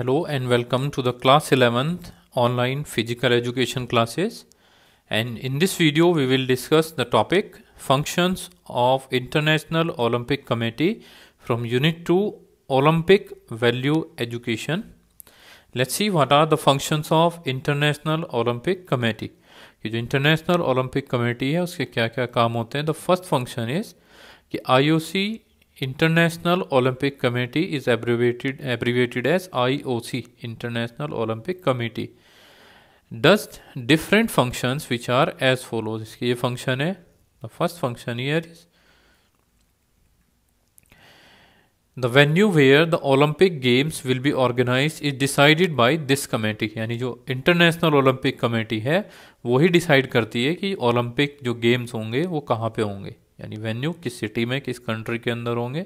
hello and welcome to the class eleventh online physical education classes and in this video we will discuss the topic functions of International Olympic Committee from unit two Olympic value education let's see what are the functions of International Olympic Committee ये जो international Olympic committee है उसके क्या क्या काम होते हैं the first function is कि आई International Olympic Committee is abbreviated abbreviated as IOC International Olympic Committee does different functions which are as follows इसके ये function है the first function here is the venue where the Olympic Games will be organized is decided by this committee यानी जो International Olympic Committee है वही decide करती है कि Olympic जो games होंगे वो कहाँ पे होंगे यानी वेन्यू किस सिटी में किस कंट्री के अंदर होंगे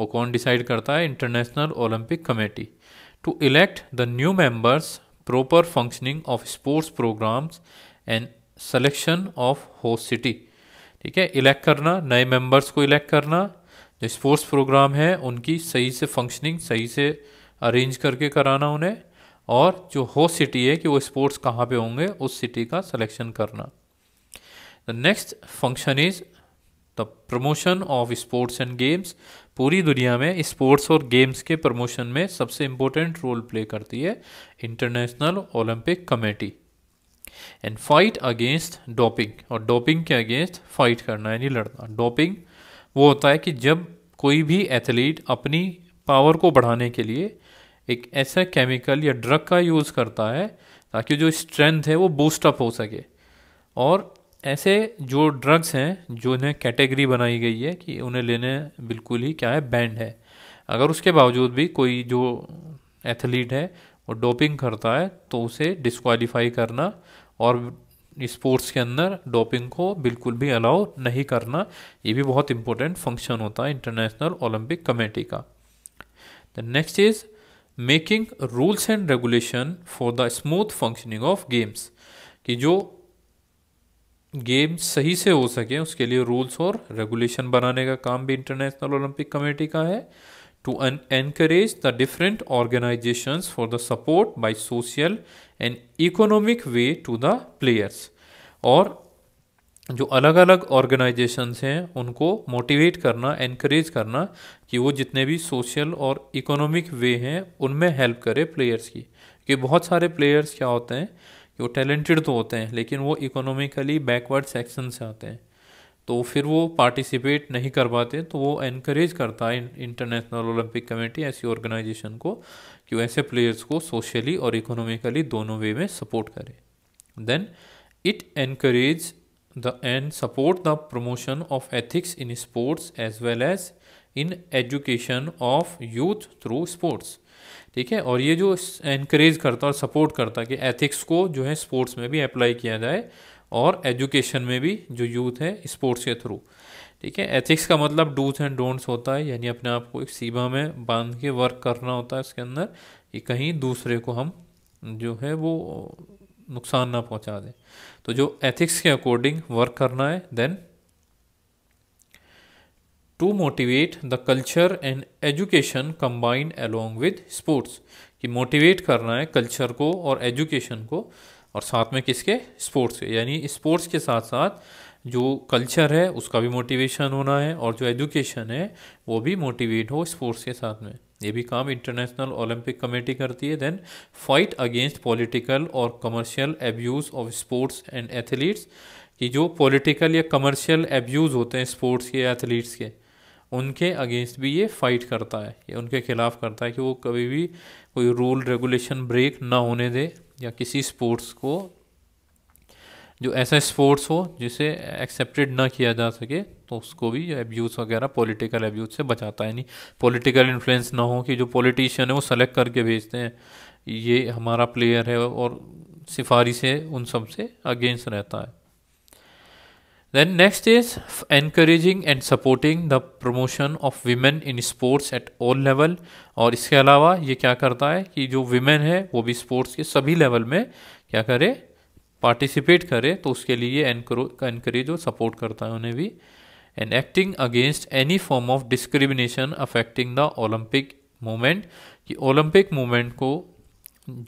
वो कौन डिसाइड करता है International Olympic Committee to elect the new members proper functioning of sports programmes and selection of host city ठीक है इलेक्ट करना नए मेंबर्स को इलेक्ट करना जो स्पोर्ट्स प्रोग्राम है उनकी सही से फंक्शनिंग सही से अरेंज करके कराना उन्हें और जो होस्ट सिटी है कि वो स्पोर्ट्स कहाँ पे होंगे उस सिटी का सिलेक्शन करना the next function is the promotion of sports and games पूरी दुनिया में स्पोर्ट्स और गेम्स के प्रमोशन में सबसे इम्पोर्टेंट रोल प्ले करती है International Olympic Committee and fight against doping और डोपिंग के अगेंस्ट फाइट करना यानी लड़ना डोपिंग वो होता है कि जब कोई भी एथलीट अपनी पावर को बढ़ाने के लिए एक ऐसा केमिकल या ड्रग का यूज़ करता है ताकि जो स्ट्रेंथ है वो बूस्टअप हो सके और ऐसे जो ड्रग्स हैं जो इन्हें कैटेगरी बनाई गई है कि उन्हें लेने बिल्कुल ही क्या है बैंड है अगर उसके बावजूद भी कोई जो एथलीट है वो डोपिंग करता है तो उसे डिसक्वालीफाई करना और स्पोर्ट्स के अंदर डोपिंग को बिल्कुल भी अलाउ नहीं करना ये भी बहुत इंपॉर्टेंट फंक्शन होता है इंटरनेशनल ओलंपिक कमेटी का the next is making rules and regulation for the smooth functioning of games कि जो गेम सही से हो सके उसके लिए रूल्स और रेगुलेशन बनाने का काम भी इंटरनेशनल ओलंपिक कमेटी का है to encourage the different organisations for the support by social and economic way to the players और जो अलग अलग ऑर्गेनाइजेशन हैं उनको मोटिवेट करना एनकरेज करना कि वो जितने भी सोशल और इकोनॉमिक वे हैं उनमें हेल्प करें प्लेयर्स की क्योंकि बहुत सारे प्लेयर्स क्या होते हैं कि वो टैलेंटेड तो होते हैं लेकिन वो इकोनॉमिकली बैकवर्ड सेक्शन से आते हैं तो फिर वो पार्टिसिपेट नहीं कर पाते तो वो इनक्रेज करता है इंटरनेशनल ओलंपिक कमेटी ऐसी ऑर्गेनाइजेशन को कि ऐसे प्लेयर्स को सोशली और इकोनॉमिकली दोनों वे में सपोर्ट करे then it encourage the and support the promotion of ethics in sports as well as in education of youth through sports ठीक है और ये जो इनक्रेज करता और सपोर्ट करता कि एथिक्स को जो है स्पोर्ट्स में भी अप्लाई किया जाए और एजुकेशन में भी जो यूथ है स्पोर्ट्स के थ्रू ठीक है एथिक्स का मतलब डूज एंड डोंट्स होता है यानी अपने आप को एक सीमा में बांध के वर्क करना होता है इसके अंदर कि कहीं दूसरे को हम जो है वो नुकसान ना पहुंचा दें तो जो एथिक्स के अकॉर्डिंग वर्क करना है then to motivate the culture and education combined along with sports कि मोटिवेट करना है कल्चर को और एजुकेशन को और साथ में किसके स्पोर्ट्स के यानी स्पोर्ट्स के साथ साथ जो कल्चर है उसका भी मोटिवेशन होना है और जो एजुकेशन है वो भी मोटिवेट हो स्पोर्ट्स के साथ में ये भी काम इंटरनेशनल ओलंपिक कमेटी करती है देन फाइट अगेंस्ट पॉलिटिकल और commercial abuse of sports and athletes कि जो पॉलिटिकल या कमर्शियल एब्यूज़ होते हैं स्पोर्ट्स के एथलीट्स के उनके अगेंस्ट भी ये फाइट करता है ये उनके खिलाफ करता है कि वो कभी भी कोई रूल रेगुलेशन ब्रेक ना होने दे या किसी स्पोर्ट्स को जो ऐसा स्पोर्ट्स हो जिसे एक्सेप्टेड ना किया जा सके तो उसको भी एब्यूज़ वगैरह पॉलिटिकल एब्यूज़ से बचाता है यानी पॉलिटिकल इन्फ्लुएंस ना हो कि जो पॉलिटिशियन है वो सेलेक्ट करके भेजते हैं ये हमारा प्लेयर है और सिफारिशें उन सब से अगेंस्ट रहता है Then next is encouraging and supporting the promotion of women in sports at all level और इसके अलावा ये क्या करता है कि जो women है वो भी sports के सभी level में क्या करे पार्टिसिपेट करे तो उसके लिए एनकरेज और सपोर्ट करता है उन्हें भी and acting against any form of discrimination affecting the Olympic movement कि ओलंपिक मूवमेंट को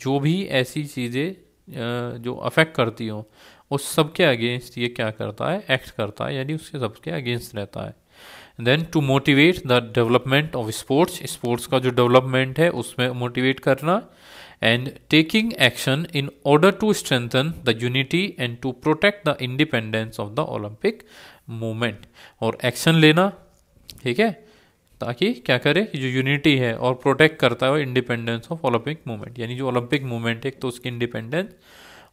जो भी ऐसी चीज़ें जो अफेक्ट करती हो उस सब के अगेंस्ट ये क्या करता है एक्ट करता है यानी उसके सबके अगेंस्ट रहता है then to motivate the development of sports sports का जो डेवलपमेंट है उसमें मोटिवेट करना and taking action in order to strengthen the unity and to protect the independence of the Olympic movement और एक्शन लेना ठीक है ताकि क्या करे जो यूनिटी है और प्रोटेक्ट करता है इंडिपेंडेंस ऑफ ओलंपिक मूवमेंट यानी जो ओलंपिक मूवमेंट है तो उसकी इंडिपेंडेंस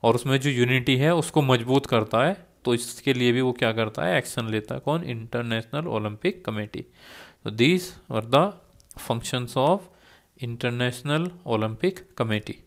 और उसमें जो यूनिटी है उसको मजबूत करता है तो इसके लिए भी वो क्या करता है एक्शन लेता है कौन इंटरनेशनल ओलंपिक कमेटी तो these are the functions of International Olympic committee